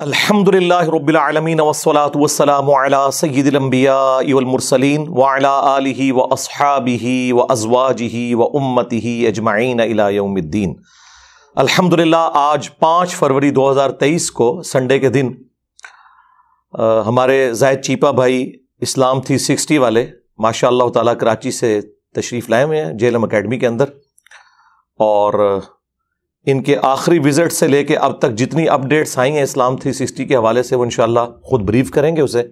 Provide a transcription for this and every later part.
والسلام على سيد वसलाम والمرسلين وعلى आलि व असहाबी व अजवाजी व يوم الدين الحمد अलहमदिल्ला आज पाँच फरवरी 2023 को संडे के दिन आ, हमारे जायद चीपा भाई इस्लाम थी सिक्सटी वाले माशा ताला कराची से तशरीफ़ लाए हुए हैं जेलम अकेडमी के अंदर और इनके आखिरी विजिट से लेके अब तक जितनी अपडेट्स आई हैं इस्लाम 360 के हवाले से वो इनशाला खुद ब्रीफ करेंगे उसे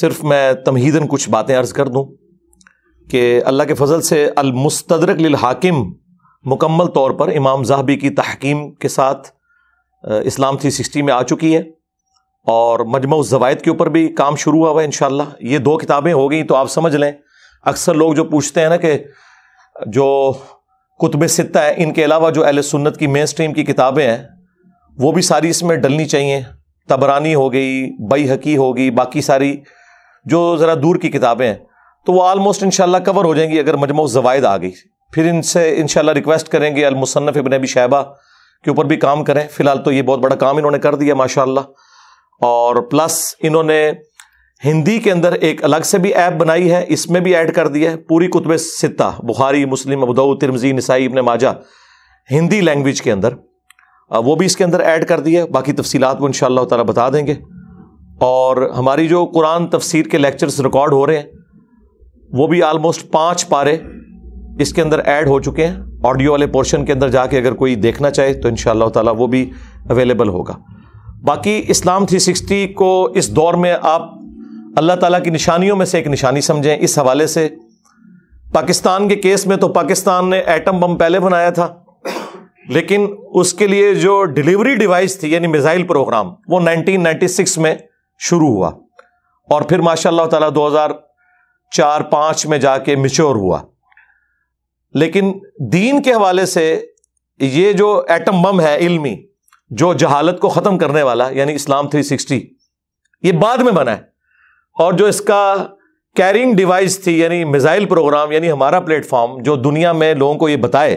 सिर्फ मैं तमहीदन कुछ बातें अर्ज कर दूँ कि अल्लाह के फ़जल से लिल हाकिम मुकम्मल तौर पर इमाम जहबी की तहकीम के साथ इस्लाम थ्री सिक्सटी में आ चुकी है और मजमू ज़वायद के ऊपर भी काम शुरू हुआ हुआ है इन ये दो किताबें हो गई तो आप समझ लें अक्सर लोग जो पूछते हैं ना कि जो कुतब सित्ता है इनके अलावा जो अहल सुन्नत की मेन स्ट्रीम की किताबें हैं वो भी सारी इसमें डलनी चाहिए तबरानी हो गई बई हकी हो गई बाकी सारी जो ज़रा दूर की किताबें हैं तो वो आलमोस्ट इन शाला कवर हो जाएंगी अगर मजमू जवायद आ गई फिर इनसे इन रिक्वेस्ट करेंगे अलमुसनफ़ इबन अबी शहबा के ऊपर भी काम करें फ़िलहाल तो ये बहुत बड़ा काम इन्होंने कर दिया माशा और प्लस इन्होंने हिंदी के अंदर एक अलग से भी ऐप बनाई है इसमें भी ऐड कर दिया है पूरी कुतब सित्ता Bukhari Muslim Abu Dawud Tirmidhi Nasai Ibn Majah Hindi language के अंदर वो भी इसके अंदर ऐड कर दिया है बाकी तफसीत वो इन ताला बता देंगे और हमारी जो कुरान तफसीर के लेक्चर्स रिकॉर्ड हो रहे हैं वो भी आलमोस्ट पाँच पारे इसके अंदर ऐड हो चुके हैं ऑडियो वाले पोर्शन के अंदर जाके अगर कोई देखना चाहे तो इन ताला वो भी अवेलेबल होगा बाकी इस्लाम 360 को इस दौर में आप अल्लाह ताला की निशानियों में से एक निशानी समझें इस हवाले से पाकिस्तान के केस में तो पाकिस्तान ने एटम बम पहले बनाया था लेकिन उसके लिए जो डिलीवरी डिवाइस थी यानी मिसाइल प्रोग्राम वो 1996 में शुरू हुआ और फिर माशाल्लाह ताला 2004 5 में जाके मिच्योर हुआ लेकिन दीन के हवाले से ये जो एटम बम है इल्मी जो जहालत को ख़त्म करने वाला यानी इस्लाम 360 ये बाद में बना है और जो इसका कैरिंग डिवाइस थी यानी मिज़ाइल प्रोग्राम यानी हमारा प्लेटफॉर्म जो दुनिया में लोगों को ये बताए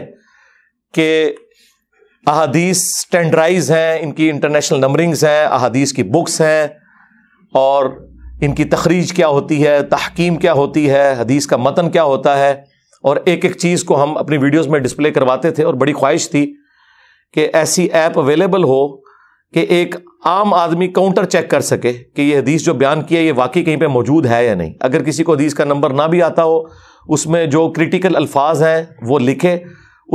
कि अहादीस स्टैंडराइज हैं इनकी इंटरनेशनल नंबरिंग्स हैं अहादीस की बुक्स हैं और इनकी तखरीज क्या होती है तहकीम क्या होती है हदीस का मतन क्या होता है और एक एक चीज़ को हम अपनी वीडियोस में डिस्प्ले करवाते थे और बड़ी ख्वाहिश थी कि ऐसी ऐप अवेलेबल हो कि एक आम आदमी काउंटर चेक कर सके कि ये हदीस जो बयान किया ये वाकई कहीं पे मौजूद है या नहीं अगर किसी को हदीस का नंबर ना भी आता हो उसमें जो क्रिटिकल अल्फाज हैं वो लिखे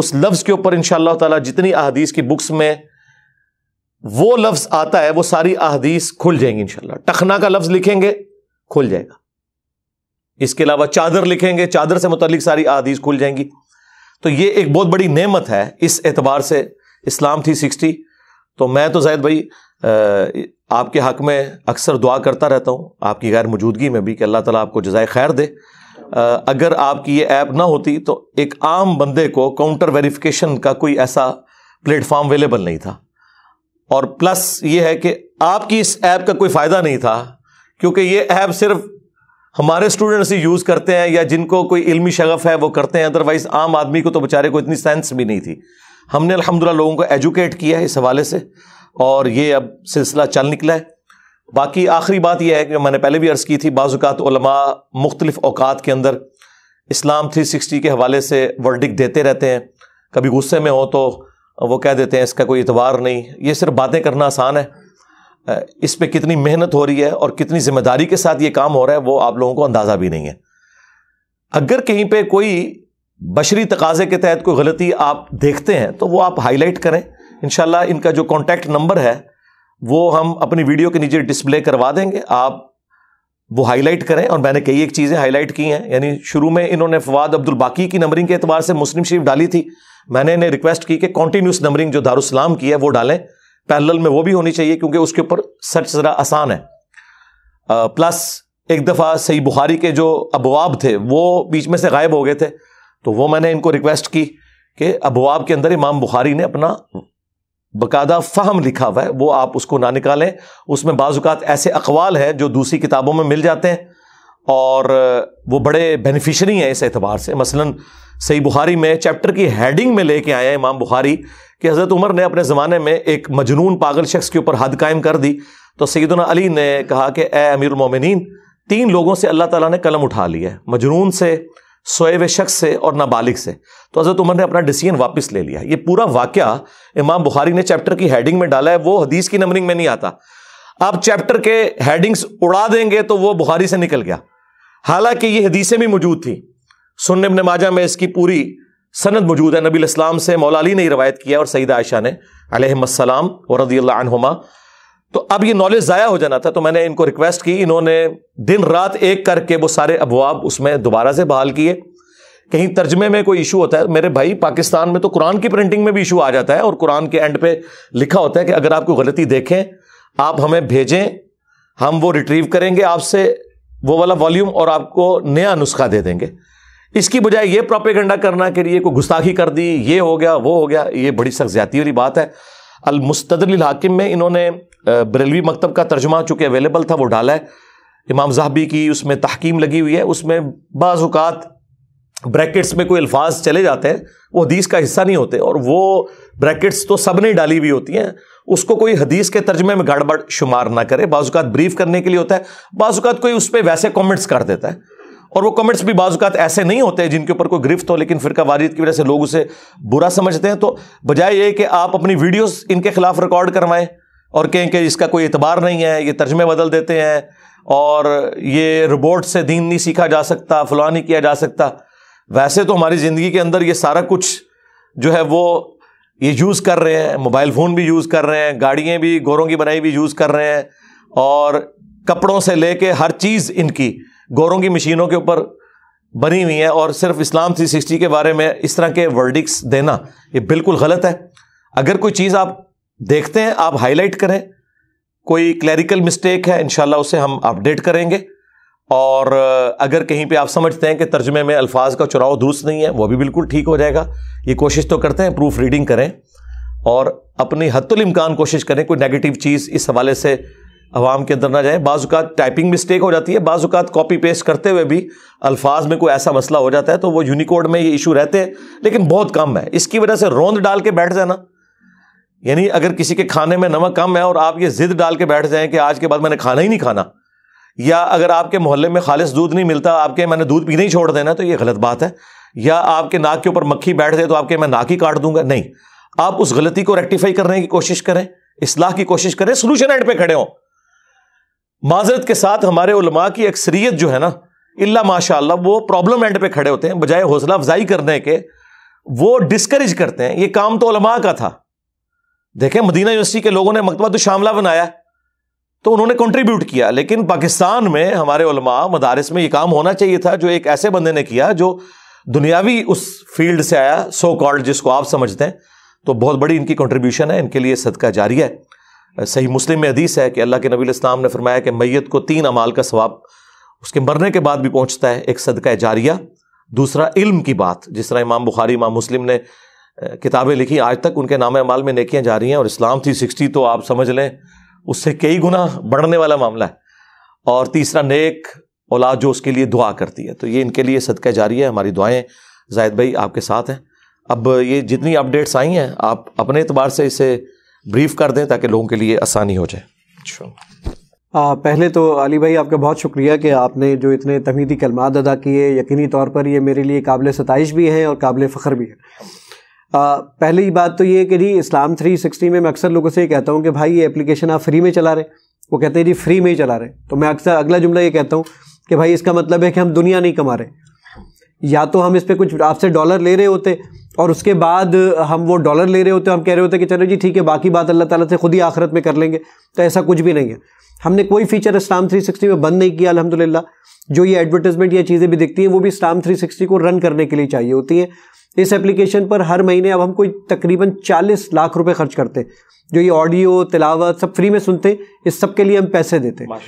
उस लफ्ज़ के ऊपर इन ताला जितनी अहदीस की बुक्स में वो लफ्ज़ आता है वो सारी अहदीस खुल जाएंगी इन टखना का लफ्ज़ लिखेंगे खुल जाएगा इसके अलावा चादर लिखेंगे चादर से मुतलिक सारी अहदीस खुल जाएंगी तो ये एक बहुत बड़ी नेमत है इस एतबार से इस्लाम थ्री सिक्सटी तो मैं तो जैद भाई आपके हक में अक्सर दुआ करता रहता हूँ आपकी गैर मौजूदगी में भी कि अल्लाह ताला आपको जजाय खैर दे अगर आपकी ये ऐप ना होती तो एक आम बंदे को काउंटर वेरिफिकेशन का कोई ऐसा प्लेटफॉर्म अवेलेबल नहीं था और प्लस ये है कि आपकी इस ऐप का कोई फ़ायदा नहीं था क्योंकि ये ऐप सिर्फ हमारे स्टूडेंट्स ही यूज़ करते हैं या जिनको कोई इलमी शगफ है वो करते हैं अदरवाइज़ आम आदमी को तो बेचारे को इतनी सेंस भी नहीं थी हमने अलहमदिल्ला लोगों को एजुकेट किया है इस हवाले से और ये अब सिलसिला चल निकला है बाकी आखिरी बात यह है कि मैंने पहले भी अर्ज़ की थी बाज़ात मुख्तलिफ अवकात के अंदर इस्लाम थ्री सिक्सटी के हवाले से वर्डिक देते रहते हैं कभी गुस्से में हो तो वो कह देते हैं इसका कोई इतवार नहीं ये सिर्फ बातें करना आसान है इस पर कितनी मेहनत हो रही है और कितनी जिम्मेदारी के साथ ये काम हो रहा है वो आप लोगों को अंदाज़ा भी नहीं है अगर कहीं पे कोई बशरी तकाजे के तहत कोई गलती आप देखते हैं तो वो आप हाईलाइट करें इन इनका जो कॉन्टैक्ट नंबर है वो हम अपनी वीडियो के नीचे डिस्प्ले करवा देंगे आप वो हाईलाइट करें और मैंने कई एक चीज़ें हाईलाइट की हैं यानी शुरू में इन्होंने फवाद अब्दुल बाकी की नंबरिंग के एतबार से मुस्लिम शरीफ डाली थी मैंने इन्हें रिक्वेस्ट की कि कॉन्टीन्यूस नंबरिंग जो दारुसलाम की है वो डालें पैरल में वो भी होनी चाहिए क्योंकि उसके ऊपर सर्च ज़रा आसान है आ, प्लस एक दफ़ा सही बुखारी के जो अबवाब थे वो बीच में से गायब हो गए थे तो वो मैंने इनको रिक्वेस्ट की कि अबवाब के अंदर इमाम बुखारी ने अपना बकायदा फ़हम लिखा हुआ है वो आप उसको ना निकालें उसमें बाज़ात ऐसे अकवाल हैं जो दूसरी किताबों में मिल जाते हैं और वो बड़े बेनिफिशरी हैं इस एतबार से मसलन सही बुखारी में चैप्टर की हेडिंग में लेके हैं इमाम बुखारी कि हज़रत उमर ने अपने ज़माने में एक मजनून पागल शख्स के ऊपर हद कायम कर दी तो सैदना अली ने कहा कि ए अमीर अमीरमिन तीन लोगों से अल्लाह ताला ने कलम उठा लिया है मजनून से सोए हुए शख्स से और नाबालिग से तो हज़रत उमर ने अपना डिसीजन वापस ले लिया ये पूरा वाक्य इमाम बुखारी ने चैप्टर की हेडिंग में डाला है वो हदीस की नंबरिंग में नहीं आता आप चैप्टर के हेडिंग्स उड़ा देंगे तो वो बुखारी से निकल गया हालांकि ये हदीसें भी मौजूद थी सुन इबन माजा में इसकी पूरी सनद मौजूद है नबी इस्लाम से मौला अली ने रवायत किया और सईद आयशा ने अलहमसलाम और रजी तो अब ये नॉलेज ज़ाया हो जाना था तो मैंने इनको रिक्वेस्ट की इन्होंने दिन रात एक करके वो सारे अबवाब उसमें दोबारा से बहाल किए कहीं तर्जमे में कोई इशू होता है मेरे भाई पाकिस्तान में तो कुरान की प्रिंटिंग में भी इशू आ जाता है और कुरान के एंड पे लिखा होता है कि अगर आपको गलती देखें आप हमें भेजें हम वो रिट्रीव करेंगे आपसे वो वाला वॉल्यूम और आपको नया नुस्खा दे देंगे इसकी बजाय ये प्रोपेगेंडा करना के लिए कोई गुस्ताखी कर दी ये हो गया वो हो गया ये बड़ी सख्त ज्यादा वाली बात है अलमुस्तदिल हाकिम में इन्होंने बरेलवी मकतब का तर्जमा चूँकि अवेलेबल था वो डाला है इमाम जहाबी की उसमें तहकीम लगी हुई है उसमें बाज़ात ब्रैकेट्स में कोई अल्फाज चले जाते हैं वो हदीस का हिस्सा नहीं होते और वो ब्रैकेट्स तो सब ने डाली हुई होती हैं उसको कोई हदीस के तर्जमे में गड़बड़ शुमार ना करे बाज़ात ब्रीफ करने के लिए होता है बाज़ात कोई उस पर वैसे कॉमेंट्स कर देता है और वो कमेंट्स भी बाज़ात ऐसे नहीं होते जिनके ऊपर कोई गिरफ्त हो लेकिन फिरका वारियत की वजह से लोग उसे बुरा समझते हैं तो बजाय ये कि आप अपनी वीडियोस इनके खिलाफ रिकॉर्ड करवाएं और कहें कि इसका कोई एतबार नहीं है ये तर्जमे बदल देते हैं और ये रोबोट से दीन नहीं सीखा जा सकता फलाह नहीं किया जा सकता वैसे तो हमारी ज़िंदगी के अंदर ये सारा कुछ जो है वो ये यूज़ कर रहे हैं मोबाइल फ़ोन भी यूज़ कर रहे हैं गाड़ियाँ भी गोरों की बनाई भी यूज़ कर रहे हैं और कपड़ों से ले कर हर चीज़ इनकी गोरों की मशीनों के ऊपर बनी हुई है और सिर्फ इस्लाम थ्री सिक्सटी के बारे में इस तरह के वर्डिक्स देना ये बिल्कुल गलत है अगर कोई चीज़ आप देखते हैं आप हाईलाइट करें कोई क्लैरिकल मिस्टेक है इनशाला उसे हम अपडेट करेंगे और अगर कहीं पे आप समझते हैं कि तर्जमे में अल्फाज का चुनाव दुरुस्त नहीं है वो भी बिल्कुल ठीक हो जाएगा ये कोशिश तो करते हैं प्रूफ रीडिंग करें और अपनी हतुलमकान कोशिश करें कोई नेगेटिव चीज़ इस हवाले से आवाम के अंदर ना जाए बाज़ात टाइपिंग मिस्टेक हो जाती है बाज़ात कॉपी पेस्ट करते हुए भी अल्फाज में कोई ऐसा मसला हो जाता है तो वो यूनिकोड में ये इशू रहते हैं लेकिन बहुत कम है इसकी वजह से रोंद डाल के बैठ जाना यानी अगर किसी के खाने में नमक कम है और आप ये जिद डाल के बैठ जाएं कि आज के बाद मैंने खाना ही नहीं खाना या अगर आपके मोहल्ले में खालिश दूध नहीं मिलता आपके मैंने दूध पीना ही छोड़ देना तो ये गलत बात है या आपके नाक के ऊपर मक्खी बैठ जाए तो आपके मैं नाक ही काट दूंगा नहीं आप उस गलती को रेक्टिफाई करने की कोशिश करें इसलाह की कोशिश करें सोल्यूशन एंड पे खड़े हों माजरत के साथ हमारे उलमा की अक्सरियत जो है ना इला माशा वो प्रॉब्लम एंड पे खड़े होते हैं बजाय हौसला अफजाई करने के वो डिस्करेज करते हैं ये काम तो उलमा का था देखें मदीना यूनिवर्सिटी के लोगों ने मकतबा तो शामला बनाया तो उन्होंने कंट्रीब्यूट किया लेकिन पाकिस्तान में हमारे मदारस में ये काम होना चाहिए था जो एक ऐसे बंदे ने किया जो दुनियावी उस फील्ड से आया सो कॉल्ड जिसको आप समझते हैं तो बहुत बड़ी इनकी कंट्रीब्यूशन है इनके लिए सदका जारी है सही मुस्लिम में हदीस है कि अल्लाह के नबी इस्लाम ने फरमाया कि मैत को तीन अमाल का स्वाब उसके मरने के बाद भी पहुंचता है एक सदका जारिया दूसरा इल्म की बात जिस तरह इमाम बुखारी इमाम मुस्लिम ने किताबें लिखी आज तक उनके नाम अमाल में नकियाँ जा रही हैं और इस्लाम थ्री सिक्सटी तो आप समझ लें उससे कई गुना बढ़ने वाला मामला है और तीसरा नेक औलाद जो उसके लिए दुआ करती है तो ये इनके लिए सदका जारी है हमारी दुआएं जायद भाई आपके साथ हैं अब ये जितनी अपडेट्स आई हैं आप अपने अतबार से इसे ब्रीफ कर दें ताकि लोगों के लिए आसानी हो जाए आ, पहले तो अली भाई आपका बहुत शुक्रिया कि आपने जो इतने तमीदी कलमात अदा किए यकीनी तौर पर ये मेरे लिए काबिल सतश भी हैं और काबिल फ़ख्र भी हैं आ, पहली बात तो ये है कि जी इस्लाम 360 में मैं अक्सर लोगों से ये कहता हूँ कि भाई ये एप्लीकेशन आप फ्री में चला रहे वो कहते हैं जी फ्री में ही चला रहे तो मैं अक्सर अगला जुमला ये कहता हूँ कि भाई इसका मतलब है कि हम दुनिया नहीं कमा रहे या तो हम इस पर कुछ आपसे डॉलर ले रहे होते और उसके बाद हम वो डॉलर ले रहे होते हैं हम कह रहे होते हैं कि चलो जी ठीक है बाकी बात अल्लाह ताला से खुद ही आखिरत में कर लेंगे तो ऐसा कुछ भी नहीं है हमने कोई फीचर स्टाम 360 में बंद नहीं किया अल्हम्दुलिल्लाह जो ये एडवर्टाइजमेंट या चीज़ें भी दिखती हैं वो भी स्टाम 360 को रन करने के लिए चाहिए होती हैं इस एप्लीकेशन पर हर महीने अब हम कोई तकरीबन चालीस लाख रुपये खर्च करते हैं जो ये ऑडियो तिलावत सब फ्री में सुनते हैं इस सब के लिए हम पैसे देते हैं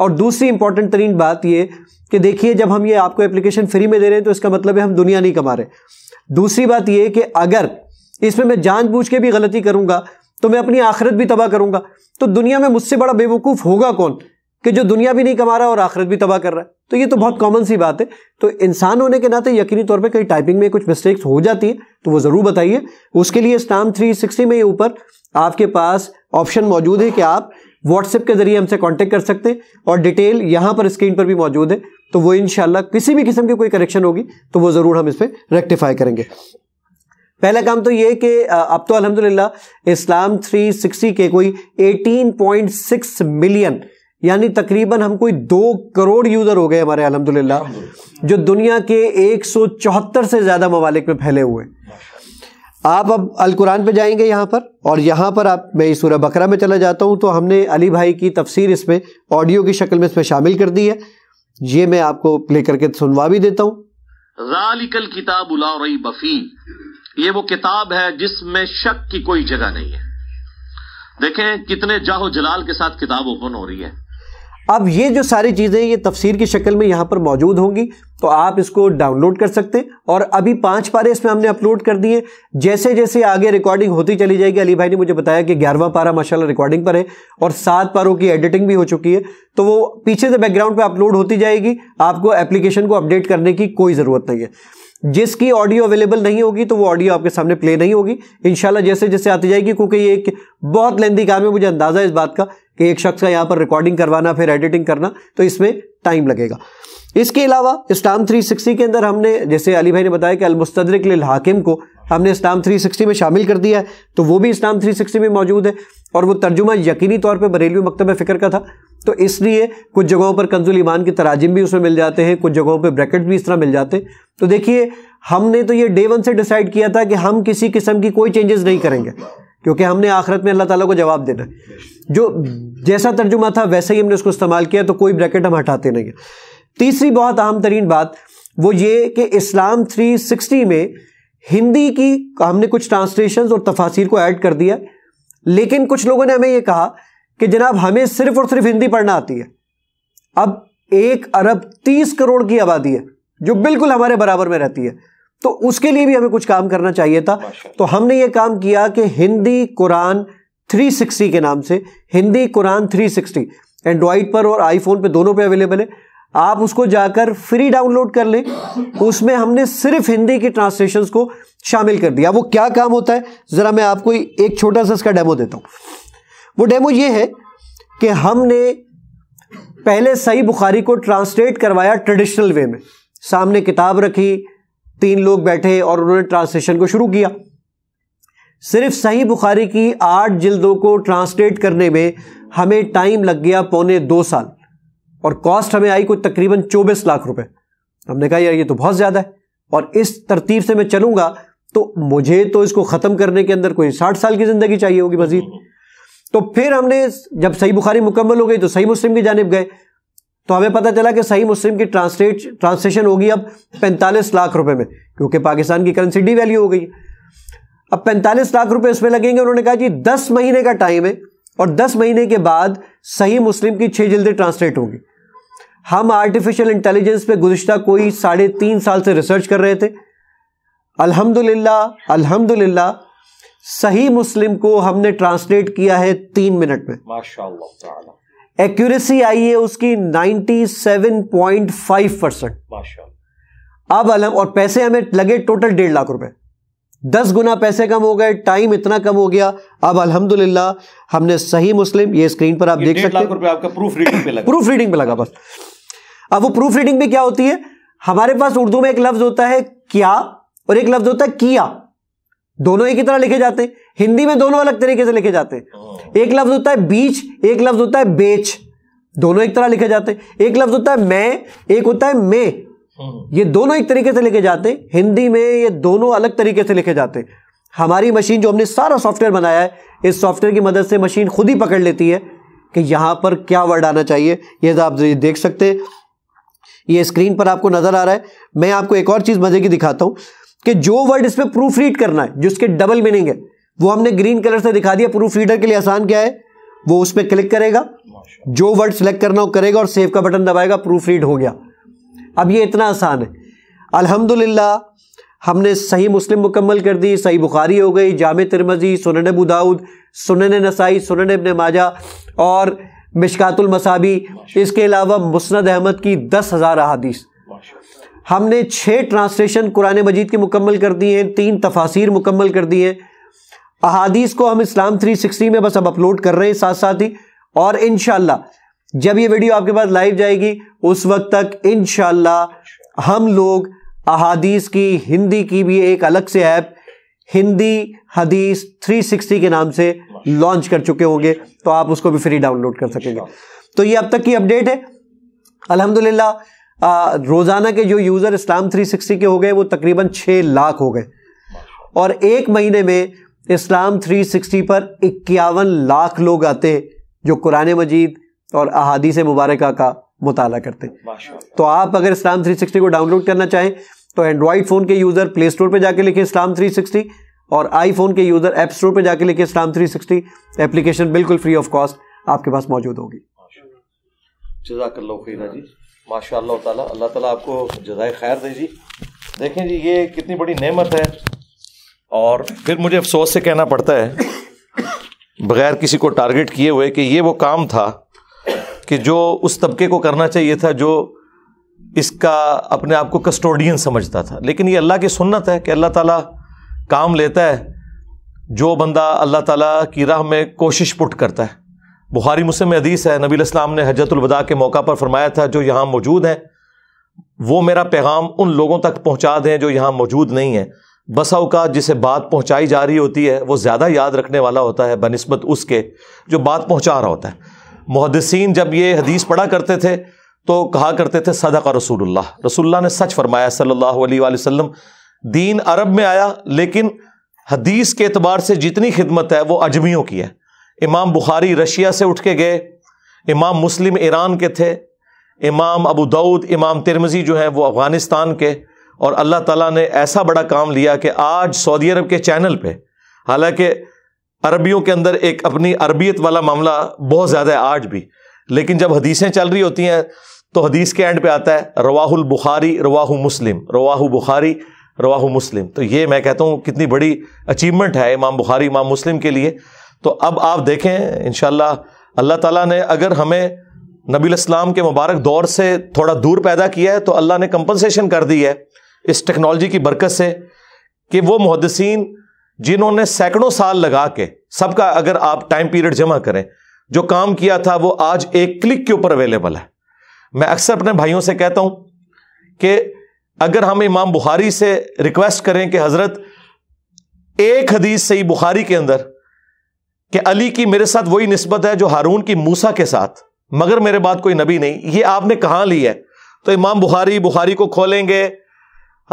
और दूसरी इंपॉर्टेंट तरीन बात ये कि देखिए जब हम ये आपको एप्लीकेशन फ्री में दे रहे हैं तो इसका मतलब है हम दुनिया नहीं कमा रहे दूसरी बात ये कि अगर इसमें मैं जानबूझ के भी गलती करूँगा तो मैं अपनी आखिरत भी तबाह करूँगा तो दुनिया में मुझसे बड़ा बेवकूफ़ होगा कौन कि जो दुनिया भी नहीं कमा रहा और आखिरत भी तबाह कर रहा है तो ये तो बहुत कॉमन सी बात है तो इंसान होने के नाते यकीनी तौर पे कहीं टाइपिंग में कुछ मिस्टेक्स हो जाती है तो वो ज़रूर बताइए उसके लिए स्टाम 360 में ऊपर आपके पास ऑप्शन मौजूद है कि आप व्हाट्सएप के जरिए हमसे कॉन्टेक्ट कर सकते हैं और डिटेल यहाँ पर स्क्रीन पर भी मौजूद है तो वो इनशाला किसी भी किस्म की कोई करेक्शन होगी तो वो ज़रूर हम इस पर रेक्टिफाई करेंगे पहला काम तो ये कि अब तो अल्हम्दुलिल्लाह इस्लाम 360 के कोई 18.6 मिलियन यानी तकरीबन हम कोई दो करोड़ यूज़र हो गए हमारे अल्हम्दुलिल्लाह जो दुनिया के एक से ज़्यादा ममालिक में फैले हुए हैं आप अब अल कुरान पे जाएंगे यहाँ पर और यहाँ पर आप मैं सूरह बकरा में चला जाता हूँ तो हमने अली भाई की तफसीर इसमें ऑडियो की शक्ल में इसमें शामिल कर दी है ये मैं आपको प्ले करके सुनवा भी देता हूँ किताब उला बफी ये वो किताब है जिसमें शक की कोई जगह नहीं है देखें कितने जाहो जलाल के साथ किताब ओपन हो रही है अब ये जो सारी चीज़ें ये तफसीर की शक्ल में यहाँ पर मौजूद होंगी तो आप इसको डाउनलोड कर सकते हैं और अभी पांच पारे इसमें हमने अपलोड कर दिए जैसे जैसे आगे रिकॉर्डिंग होती चली जाएगी अली भाई ने मुझे बताया कि ग्यारहवा पारा माशाल्लाह रिकॉर्डिंग पर है और सात पारों की एडिटिंग भी हो चुकी है तो वो पीछे से बैकग्राउंड पर अपलोड होती जाएगी आपको एप्लीकेशन को अपडेट करने की कोई ज़रूरत नहीं है जिसकी ऑडियो अवेलेबल नहीं होगी तो वो ऑडियो आपके सामने प्ले नहीं होगी इंशाल्लाह जैसे जैसे आती जाएगी क्योंकि ये एक बहुत लेंदी काम है मुझे अंदाज़ा है इस बात का कि एक शख्स का यहाँ पर रिकॉर्डिंग करवाना फिर एडिटिंग करना तो इसमें टाइम लगेगा इसके अलावा इस्टाम 360 के अंदर हमने जैसे अली भाई ने बताया कि अलमुस्तदरक हाकिम को हमने इस्लाम 360 में शामिल कर दिया है तो वो भी इस्लाम 360 में मौजूद है और वो तर्जुमा यकीनी तौर पर बरेलवी मकतब फ़िक्र का था तो इसलिए कुछ जगहों पर कंजुल ईमान के तराजिम भी उसमें मिल जाते हैं कुछ जगहों पर ब्रैकेट भी इस तरह मिल जाते हैं तो देखिए हमने तो ये डे वन से डिसाइड किया था कि हम किसी किस्म की कोई चेंजेस नहीं करेंगे क्योंकि हमने आखिरत में अल्लाह ताला को जवाब देना है जो जैसा तर्जुमा था वैसे ही हमने उसको इस्तेमाल किया तो कोई ब्रैकेट हम हटाते नहीं हैं तीसरी बहुत अहम तरीन बात वो ये कि इस्लाम 360 में हिंदी की हमने कुछ ट्रांसलेशन और तफासिर को ऐड कर दिया लेकिन कुछ लोगों ने हमें ये कहा कि जनाब हमें सिर्फ और सिर्फ हिंदी पढ़ना आती है अब एक अरब तीस करोड़ की आबादी है जो बिल्कुल हमारे बराबर में रहती है तो उसके लिए भी हमें कुछ काम करना चाहिए था तो हमने ये काम किया कि हिंदी कुरान 360 के नाम से हिंदी कुरान 360 एंड्रॉइड पर और आईफोन पे दोनों पे अवेलेबल है आप उसको जाकर फ्री डाउनलोड कर लें उसमें हमने सिर्फ हिंदी की ट्रांसलेशन को शामिल कर दिया वो क्या काम होता है ज़रा मैं आपको एक छोटा सा इसका डेमो देता हूँ वो डेमो ये है कि हमने पहले सही बुखारी को ट्रांसलेट करवाया ट्रेडिशनल वे में सामने किताब रखी तीन लोग बैठे और उन्होंने ट्रांसलेशन को शुरू किया सिर्फ सही बुखारी की आठ जिल्दों को ट्रांसलेट करने में हमें टाइम लग गया पौने दो साल और कॉस्ट हमें आई कोई तकरीबन चौबीस लाख रुपए हमने कहा यार ये तो बहुत ज़्यादा है और इस तरतीब से मैं चलूंगा तो मुझे तो इसको ख़त्म करने के अंदर कोई साठ साल की ज़िंदगी चाहिए होगी मजीद तो फिर हमने जब सही बुखारी मुकम्मल हो गई तो सही मुस्लिम की जानब गए तो हमें पता चला कि सही मुस्लिम की ट्रांसलेट ट्रांसलेशन होगी अब पैंतालीस लाख रुपए में क्योंकि पाकिस्तान की करेंसी डी वैल्यू हो गई अब पैंतालीस लाख रुपए इसमें लगेंगे उन्होंने कहा जी दस महीने का टाइम है और दस महीने के बाद सही मुस्लिम की छः जल्दें ट्रांसलेट होगी हम आर्टिफिशियल इंटेलिजेंस पे गुजशत कोई साढ़े तीन साल से रिसर्च कर रहे थे अल्हम्दुलिल्लाह अल्हम्दुलिल्लाह सही मुस्लिम को हमने ट्रांसलेट किया है तीन मिनट में माशा एक्यूरेसी आई है उसकी 97.5 परसेंट अब अलग और पैसे हमें लगे टोटल डेढ़ लाख रुपए दस गुना पैसे कम हो गए टाइम इतना कम हो गया अब अल्हम्दुलिल्लाह हमने सही मुस्लिम ये स्क्रीन पर आप देख सकते हैं आपका प्रूफ रीडिंग पे लगा प्रूफ रीडिंग पे लगा बस अब वो प्रूफ रीडिंग में क्या होती है हमारे पास उर्दू में एक लफ्ज होता है क्या और एक लफ्ज होता है किया दोनों एक ही तरह लिखे जाते हैं हिंदी में दोनों अलग तरीके से लिखे जाते हैं एक लफ्ज होता है बीच एक लफ्ज होता है बेच दोनों एक तरह लिखे जाते एक लफ्ज होता है मैं एक होता है मैं ये दोनों एक तरीके से लिखे जाते हैं हिंदी में ये दोनों अलग तरीके से लिखे जाते हैं हमारी मशीन जो हमने सारा सॉफ्टवेयर बनाया है इस सॉफ्टवेयर की मदद से मशीन खुद ही पकड़ लेती है कि यहां पर क्या वर्ड आना चाहिए यह आप देख सकते हैं ये स्क्रीन पर आपको नज़र आ रहा है मैं आपको एक और चीज़ मज़े की दिखाता हूं कि जो वर्ड इस पर प्रूफ रीड करना है जिसके डबल मीनिंग है वो हमने ग्रीन कलर से दिखा दिया प्रूफ रीडर के लिए आसान क्या है वो उस पर क्लिक करेगा जो वर्ड सेलेक्ट करना हो करेगा और सेव का बटन दबाएगा प्रूफ रीड हो गया अब ये इतना आसान है अल्हम्दुलिल्लाह हमने सही मुस्लिम मुकम्मल कर दी सही बुखारी हो गई जाम तिरमजी सुनन बुदाऊद सुन नसाई सुन इबन माजा और मिशकातुल मसाबी इसके अलावा मुस्ंद अहमद की दस हज़ार अहादीस हमने छः ट्रांसलेशन कुरान मजीद की मुकम्मल कर दी हैं तीन तफासिर मुकम्मल कर दी हैं अहादीस को हम इस्लाम 360 में बस अब अपलोड कर रहे हैं साथ साथ ही और इन जब ये वीडियो आपके पास लाइव जाएगी उस वक्त तक इन हम लोग अहादीस की हिंदी की भी एक अलग से ऐप हिंदी हदीस 360 के नाम से लॉन्च कर चुके होंगे तो आप उसको भी फ्री डाउनलोड कर सकेंगे तो ये अब तक की अपडेट है अल्हम्दुलिल्लाह रोज़ाना के जो यूज़र इस्लाम 360 के हो गए वो तकरीबन छः लाख हो गए और एक महीने में इस्लाम 360 पर इक्यावन लाख लोग आते जो कुरान मजीद और अहादीस मुबारक का मुताला करते तो आप अगर इस्लाम 360 को डाउनलोड करना चाहें तो एंड्रॉयड फ़ोन के यूज़र प्ले स्टोर पर जाके लिखें इस्लाम 360 और आईफोन के यूज़र ऐप स्टोर पर जाके लिखें इस्लाम 360 एप्लीकेशन बिल्कुल फ्री ऑफ कॉस्ट आपके पास मौजूद होगी जजाकल्ला जी माशा ताला अल्लाह ताला आपको जजाय खैर दे जी देखें जी ये कितनी बड़ी नेमत है और फिर मुझे अफसोस से कहना पड़ता है बग़ैर किसी को टारगेट किए हुए कि ये वो काम था कि जो उस तबके को करना चाहिए था जो इसका अपने आप को कस्टोडियन समझता था लेकिन ये अल्लाह की सुन्नत है कि अल्लाह ताला काम लेता है जो बंदा अल्लाह ताला की राह में कोशिश पुट करता है बुखारी मुस्लिम में हदीस है नबी इस्लाम ने हजरतुलवदा के मौका पर फरमाया था जो यहाँ मौजूद हैं वो मेरा पैगाम उन लोगों तक पहुँचा दें जो यहाँ मौजूद नहीं है बस अवकात जिसे बात पहुँचाई जा रही होती है वह ज़्यादा याद रखने वाला होता है बनस्बत उसके जो बात पहुँचा रहा होता है मुहदसिन जब ये हदीस पढ़ा करते थे तो कहा करते थे सदा का रसूलुल्लाह रसुल्ला ने सच फरमाया सल्लल्लाहु अलैहि दीन अरब में आया लेकिन हदीस के अतबार से जितनी खिदमत है वो अजमियों की है इमाम बुखारी रशिया से उठ के गए इमाम मुस्लिम ईरान के थे इमाम अबू दाऊद इमाम तिरमजी जो हैं वो अफ़गानिस्तान के और अल्लाह ताला ने ऐसा बड़ा काम लिया कि आज सऊदी अरब के चैनल पे हालांकि अरबियों के अंदर एक अपनी अरबियत वाला मामला बहुत ज़्यादा है आज भी लेकिन जब हदीसें चल रही होती हैं तो हदीस के एंड पे आता है रवाहुल बुखारी रवाहु मुस्लिम रवाहु बुखारी रवाहु मुस्लिम तो ये मैं कहता हूँ कितनी बड़ी अचीवमेंट है इमाम बुखारी इमाम मुस्लिम के लिए तो अब आप देखें इन अल्लाह ताला ने अगर हमें नबी इस्लाम के मुबारक दौर से थोड़ा दूर पैदा किया है तो अल्लाह ने कंपनसेशन कर दी है इस टेक्नोलॉजी की बरकत से कि वो मुहदसिन जिन्होंने सैकड़ों साल लगा के सबका अगर आप टाइम पीरियड जमा करें जो काम किया था वो आज एक क्लिक के ऊपर अवेलेबल है मैं अक्सर अपने भाइयों से कहता हूं कि अगर हम इमाम बुखारी से रिक्वेस्ट करें कि हजरत एक हदीस सही बुखारी के अंदर कि अली की मेरे साथ वही नस्बत है जो हारून की मूसा के साथ मगर मेरे बात कोई नबी नहीं ये आपने कहाँ ली है तो इमाम बुखारी बुखारी को खोलेंगे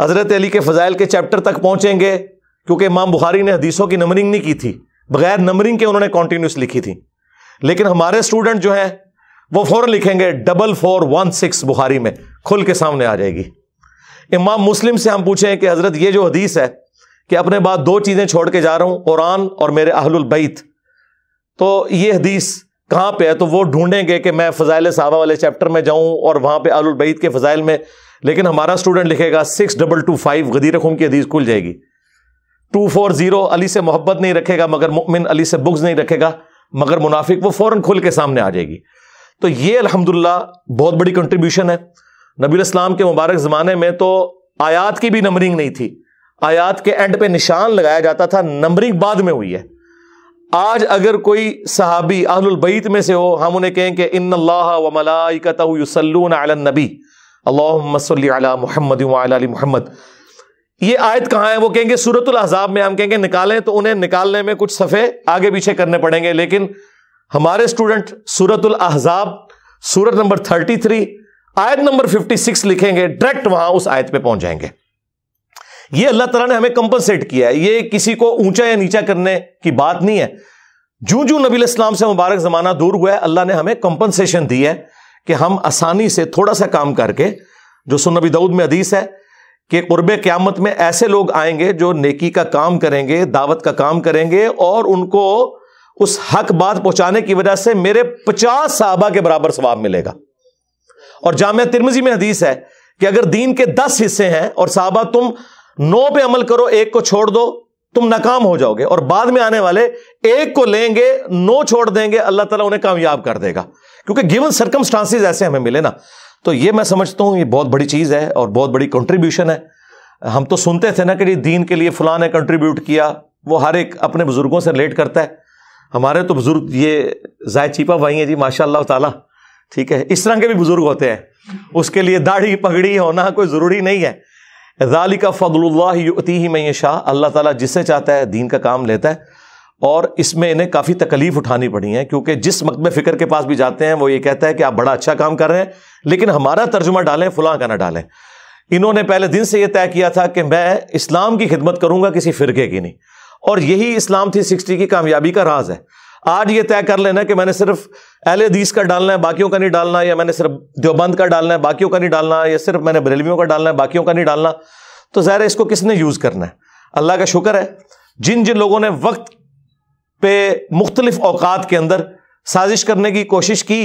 हज़रत अली के फ़जाइल के चैप्टर तक पहुंचेंगे क्योंकि इमाम बुखारी ने हदीसों की नंबरिंग नहीं की थी बगैर नंबरिंग के उन्होंने कॉन्टिन्यूस लिखी थी लेकिन हमारे स्टूडेंट जो हैं वो फ़ौरन लिखेंगे double four one six Bukhari में खुल के सामने आ जाएगी इमाम मुस्लिम से हम पूछें कि हज़रत ये जो हदीस है कि अपने बाद दो चीज़ें छोड़ के जा रहा हूँ कुरान और मेरे अहलुल बैत तो ये हदीस कहाँ पे है तो वो ढूंढेंगे कि मैं फजाइल साहबा वाले चैप्टर में जाऊँ और वहाँ पे आलुलबईद के फजाइल में लेकिन हमारा स्टूडेंट लिखेगा six double two five Ghadir Khumm की हदीस खुल जाएगी टू फोर जीरो अली से मोहब्बत नहीं रखेगा मगर मुमिन अली से बुक्स नहीं रखेगा मगर मुनाफिक वो फ़ौरन खुल के सामने आ जाएगी तो ये अलहमदिल्ला बहुत बड़ी कंट्रीब्यूशन है नबी इस्लाम के मुबारक ज़माने में तो आयात की भी नंबरिंग नहीं थी आयात के एंड पे निशान लगाया जाता था नंबरिंग बाद में हुई है आज अगर कोई सहाबी अहलबैत में से हो हम उन्हें कहें कि इन अल्लाहमलाकतल्लनबी अल्लाह मोहम्मद मोहम्मद ये आयत कहाँ है वो कहेंगे सूरतुल अहजाब में हम कहेंगे निकालें तो उन्हें निकालने में कुछ सफ़े आगे पीछे करने पड़ेंगे लेकिन हमारे स्टूडेंट सूरतुल अहजाब सूरत नंबर थर्टी थ्री आयत नंबर फिफ्टी सिक्स लिखेंगे डायरेक्ट वहां उस आयत पर पहुंच जाएंगे ये अल्लाह तला ने हमें कंपनसेट किया है ये किसी को ऊंचा या नीचा करने की बात नहीं है जू जू नबी इस्लाम से मुबारक जमाना दूर हुआ है अल्लाह ने हमें कंपनसेशन दी है कि हम आसानी से थोड़ा सा काम करके जो सुनबी दाऊद में अदीस है कि कुर्ब क्यामत में ऐसे लोग आएंगे जो नेकी का काम करेंगे दावत का काम करेंगे और उनको उस हक बात पहुंचाने की वजह से मेरे पचास साहबा के बराबर स्वाब मिलेगा और जाम तिरमजी में हदीस है कि अगर दीन के दस हिस्से हैं और साहबा तुम नौ पे अमल करो एक को छोड़ दो तुम नाकाम हो जाओगे और बाद में आने वाले एक को लेंगे नो छोड़ देंगे अल्लाह ताला उन्हें कामयाब कर देगा क्योंकि गिवन सर्कमस्टांसिस ऐसे हमें मिले ना तो ये मैं समझता हूं ये बहुत बड़ी चीज़ है और बहुत बड़ी कंट्रीब्यूशन है हम तो सुनते थे ना कि दीन के लिए फलां ने कंट्रीब्यूट किया वो हर एक अपने बुज़ुर्गों से रिलेट करता है हमारे तो बुज़ुर्ग ये जाय चीपा भाई हैं जी माशा तला ठीक है इस तरह के भी बुज़ुर्ग होते हैं उसके लिए दाढ़ी पगड़ी होना कोई ज़रूरी नहीं है जाली का फ़दल्लाती मैं शाह अल्लाह ताला जिसे चाहता है दीन का काम लेता है और इसमें इन्हें काफ़ी तकलीफ उठानी पड़ी है क्योंकि जिस में फ़िक्र के पास भी जाते हैं वो ये कहता है कि आप बड़ा अच्छा काम कर रहे हैं लेकिन हमारा तर्जुमा डालें फ़लाँ का ना डालें इन्होंने पहले दिन से ये तय किया था कि मैं इस्लाम की खिदमत करूँगा किसी फ़िरके की नहीं और यही इस्लाम थ्री सिक्सटी की कामयाबी का राज है आज ये तय कर लेना कि मैंने सिर्फ एल हदीस का डालना है बाकियों का नहीं डालना या मैंने सिर्फ देवबंद का डालना है बाकियों का नहीं डालना या सिर्फ मैंने बरेलवियों का डालना है बाकियों का नहीं डालना तो ज़ाहिर है इसको किसने यूज़ करना है अल्लाह का शुक्र है जिन जिन लोगों ने वक्त पे मुख्तलिफ अवकात के अंदर साजिश करने की कोशिश की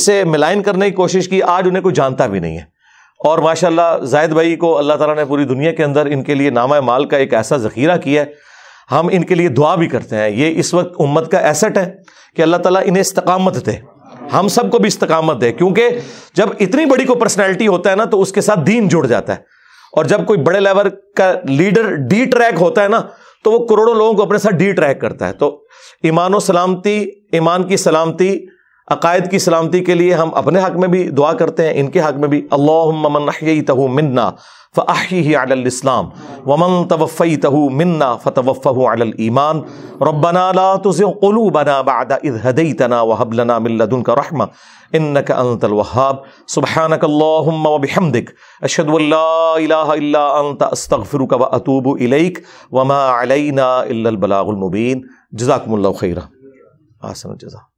इसे मिलाइन करने की कोशिश की आज उन्हें कोई जानता भी नहीं है और माशाल्लाह जाहिद भाई को अल्लाह ताला ने पूरी दुनिया के अंदर इनके लिए नामा माल का एक ऐसा ज़खीरा किया है हम इनके लिए दुआ भी करते हैं ये इस वक्त उम्मत का एसेट है कि अल्लाह ताला इन्हें इस्तकामत दे हम सबको भी इस्तकामत दे क्योंकि जब इतनी बड़ी कोई पर्सनैलिटी होता है ना तो उसके साथ दीन जुड़ जाता है और जब कोई बड़े लेवल का लीडर डी ट्रैक होता है ना तो वो करोड़ों लोगों को अपने साथ डी ट्रैक करता है तो ईमान व सलामती ईमान की सलामती अकायद की सलामती के लिए हम अपने हक में भी दुआ करते हैं इनके हक में भी अल्लाई तहु मन्ना फ़ाही अल्लाम वमन तवफ़ई तहु मन्ना फ़तवफ़ु अलामान रबनाला तुज़लू बना बाद इद हदई तना वहबलना मिल्लुन का रहम इन का अनतल वहाब सुबहानकल्लाबिहमदिक अशदुल्लात अस्तफ़िर का वतूब इलैक वमा अलैना बलागुलमुबीन जजाकमल खैर आसन जजा